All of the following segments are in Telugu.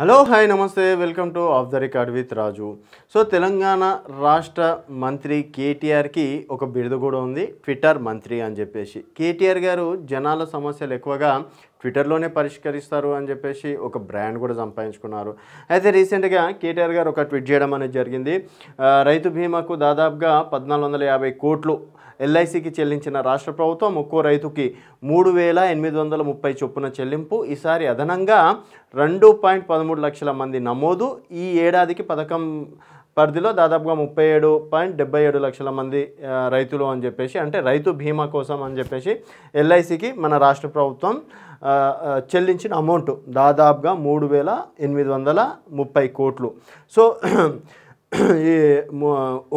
హలో హాయ్ నమస్తే welcome to off the record with Raju so Telangana రాష్ట్ర మంత్రి కేటీఆర్కి ఒక బిరుదు కూడా ఉంది ట్విట్టర్ మంత్రి అని చెప్పేసి కేటీఆర్ గారు జనాల సమస్యలు ఎక్కువగా ట్విట్టర్లోనే పరిష్కరిస్తారు అని చెప్పేసి ఒక బ్రాండ్ కూడా సంపాదించుకున్నారు అయితే రీసెంట్గా కేటీఆర్ గారు ఒక ట్వీట్ చేయడం అనేది జరిగింది రైతు బీమాకు దాదాపుగా పద్నాలుగు వందల యాభై కోట్లు ఎల్ఐసికి చెల్లించిన రాష్ట్ర ప్రభుత్వం ఒక్కో రైతుకి మూడు వేల ఎనిమిది వందల ముప్పై చొప్పున చెల్లింపు ఈసారి అదనంగా రెండు పాయింట్ పదమూడు లక్షల మంది నమోదు ఈ ఏడాదికి పథకం పరిధిలో దాదాపుగా ముప్పై ఏడు పాయింట్ డెబ్బై ఏడు లక్షల మంది రైతులు అని చెప్పేసి అంటే రైతు బీమా కోసం అని చెప్పేసి ఎల్ఐసికి మన రాష్ట్ర ప్రభుత్వం చెల్లించిన అమౌంట్ దాదాపుగా మూడు వేల ఎనిమిది వందల ముప్పై కోట్లు సో ఈ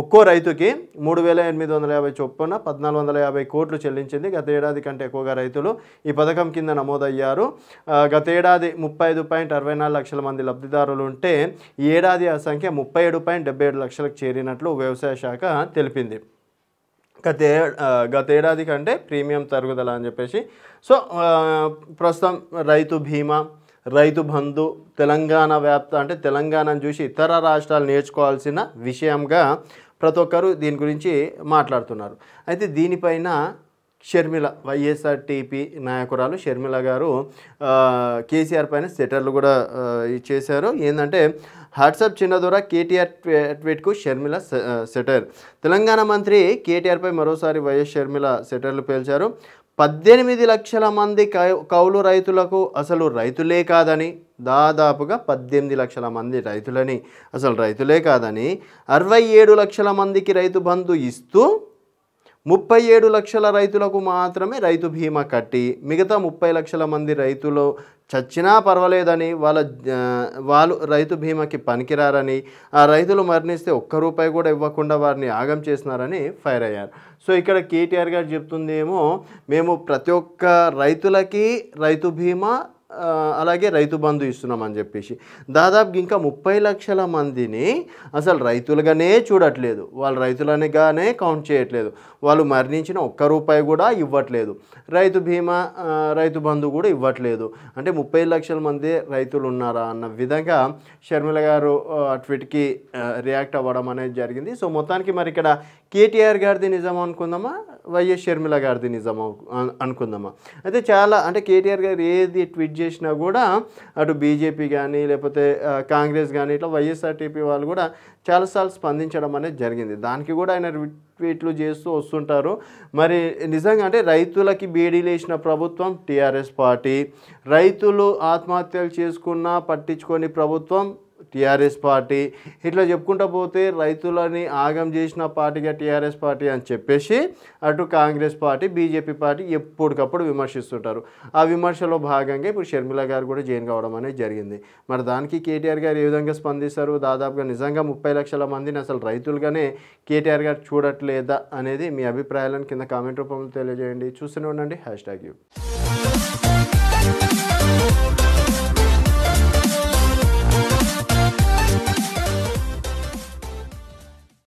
ఒక్కో రైతుకి మూడు వేల ఎనిమిది వందల యాభై చొప్పున పద్నాలుగు వందల యాభై కోట్లు చెల్లించింది గత ఏడాది కంటే ఎక్కువగా రైతులు ఈ పథకం కింద నమోదయ్యారు గత ఏడాది ముప్పై ఐదు పాయింట్ అరవై నాలుగు లక్షల మంది లబ్ధిదారులు ఉంటే ఈ ఏడాది ఆ సంఖ్య ముప్పై ఏడు పాయింట్ డెబ్బై ఏడు లక్షలకు చేరినట్లు వ్యవసాయ శాఖ తెలిపింది గత గతేడాది కంటే ప్రీమియం తరుగుదల అని చెప్పేసి సో ప్రస్తుతం రైతు బీమా రైతు బంధు తెలంగాణ వ్యాప్త అంటే తెలంగాణను చూసి ఇతర రాష్ట్రాలు నేర్చుకోవాల్సిన విషయంగా ప్రతి ఒక్కరు దీని గురించి మాట్లాడుతున్నారు అయితే దీనిపైన షర్మిల వైఎస్ఆర్టీపీ నాయకురాలు షర్మిల గారు కేసీఆర్ పైన సెటర్లు కూడా చేశారు ఏంటంటే వాట్సాప్ చిన్న ద్వారా కేటీఆర్ ట్వీట్కు షర్మిల సెటర్ తెలంగాణ మంత్రి కేటీఆర్పై మరోసారి వైఎస్ షర్మిల సెటర్లు పేల్చారు పద్దెనిమిది లక్షల మంది కౌలు రైతులకు అసలు రైతులే కాదని దాదాపుగా పద్దెనిమిది లక్షల మంది రైతులని అసలు రైతులే కాదని అరవై ఏడు లక్షల మందికి రైతు బంధు ఇస్తూ ముప్పై ఏడు లక్షల రైతులకు మాత్రమే రైతు బీమా కట్టి మిగతా ముప్పై లక్షల మంది రైతులు చచ్చినా పర్వాలేదని వాళ్ళ వాళ్ళు రైతు బీమాకి పనికిరారని ఆ రైతులు మరణిస్తే ఒక్క రూపాయి కూడా ఇవ్వకుండా వారిని ఆగం చేసినారని ఫైర్ అయ్యారు సో ఇక్కడ కేటీఆర్ గారు చెప్తుందేమో మేము ప్రతి ఒక్క రైతులకి రైతు బీమా అలాగే రైతు బంధు ఇస్తున్నామని చెప్పేసి దాదాపు ఇంకా ముప్పై లక్షల మందిని అసలు రైతులుగానే చూడట్లేదు వాళ్ళు రైతులనిగానే కౌంట్ చేయట్లేదు వాళ్ళు మరణించిన ఒక్క రూపాయి కూడా ఇవ్వట్లేదు రైతు బీమా రైతు బంధు కూడా ఇవ్వట్లేదు అంటే ముప్పై లక్షల మంది రైతులు ఉన్నారా అన్న విధంగా షర్మిల గారు ట్విట్కి రియాక్ట్ అవ్వడం అనేది జరిగింది సో మొత్తానికి మరి ఇక్కడ కేటీఆర్ గారిది నిజం అనుకుందామా వైఎస్ షర్మిల గారిది నిజం అనుకుందామా అయితే చాలా అంటే కేటీఆర్ గారు ఏది ట్వీట్ చేసినా కూడా అటు బీజేపీ కానీ లేకపోతే కాంగ్రెస్ కానీ ఇట్లా వైఎస్ఆర్టీపీ వాళ్ళు కూడా చాలాసార్లు స్పందించడం అనేది జరిగింది దానికి కూడా ఆయన ట్వీట్లు చేస్తూ వస్తుంటారు మరి నిజంగా అంటే రైతులకి వేసిన ప్రభుత్వం టీఆర్ఎస్ పార్టీ రైతులు ఆత్మహత్యలు చేసుకున్నా పట్టించుకొని ప్రభుత్వం టీఆర్ఎస్ పార్టీ ఇట్లా చెప్పుకుంటా పోతే రైతులని ఆగం చేసిన పార్టీగా టీఆర్ఎస్ పార్టీ అని చెప్పేసి అటు కాంగ్రెస్ పార్టీ బీజేపీ పార్టీ ఎప్పటికప్పుడు విమర్శిస్తుంటారు ఆ విమర్శలో భాగంగా ఇప్పుడు షర్మిల గారు కూడా జైన్ కావడం అనేది జరిగింది మరి దానికి కేటీఆర్ గారు ఏ విధంగా స్పందిస్తారు దాదాపుగా నిజంగా ముప్పై లక్షల మందిని అసలు రైతులుగానే కేటీఆర్ గారు చూడట్లేదా అనేది మీ అభిప్రాయాలను కింద కామెంట్ రూపంలో తెలియజేయండి చూస్తూనే ఉండండి హ్యాష్ ట్యాగ్ యూ